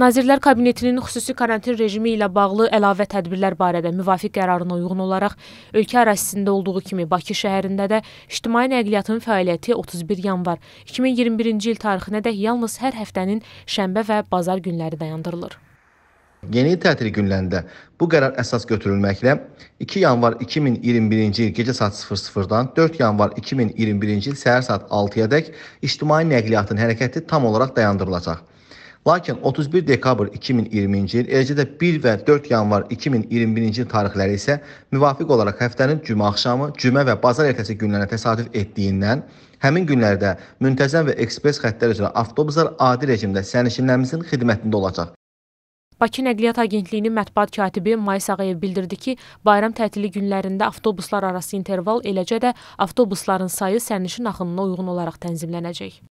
Nazirlər Kabinetinin xüsusi karantin rejimi ilə bağlı əlavə tədbirlər barədə müvafiq qərarına uyğun olaraq ölkə ərazisində olduğu kimi Bakı şəhərində də ictimai nəqliyyatın fəaliyyəti 31 yanvar 2021-ci il tarixinədək yalnız hər həftənin şənbə və bazar günləri dayandırılır. Yeni il tətil günlərində bu qərar əsas götürülməklə 2 yanvar 2021-ci il gecə saat 00-dan 4 yanvar 2021-ci il səhər saat 6-ya dək ictimai nəqliyyatın hərəkəti tam olaraq dayandırılacaq. Lakin 31 dekabr 2020-ci il, eləcə də 1 və 4 yanvar 2021-ci il tarixləri isə müvafiq olaraq həftənin cümə axşamı, cümə və bazar ertəsi günlərinə təsadüf etdiyindən həmin günlərdə müntəzəm və ekspres xəttlər üzrə avtobuslar adi rejimdə sərnişinlərimizin xidmətində olacaq. Bakı Nəqliyyat Agentliyinin mətbuat katibi May Sağayev bildirdi ki, bayram tətili günlərində avtobuslar arası interval, eləcə də avtobusların sayı sərnişin axınına uyğun olaraq tənzimlənəcək.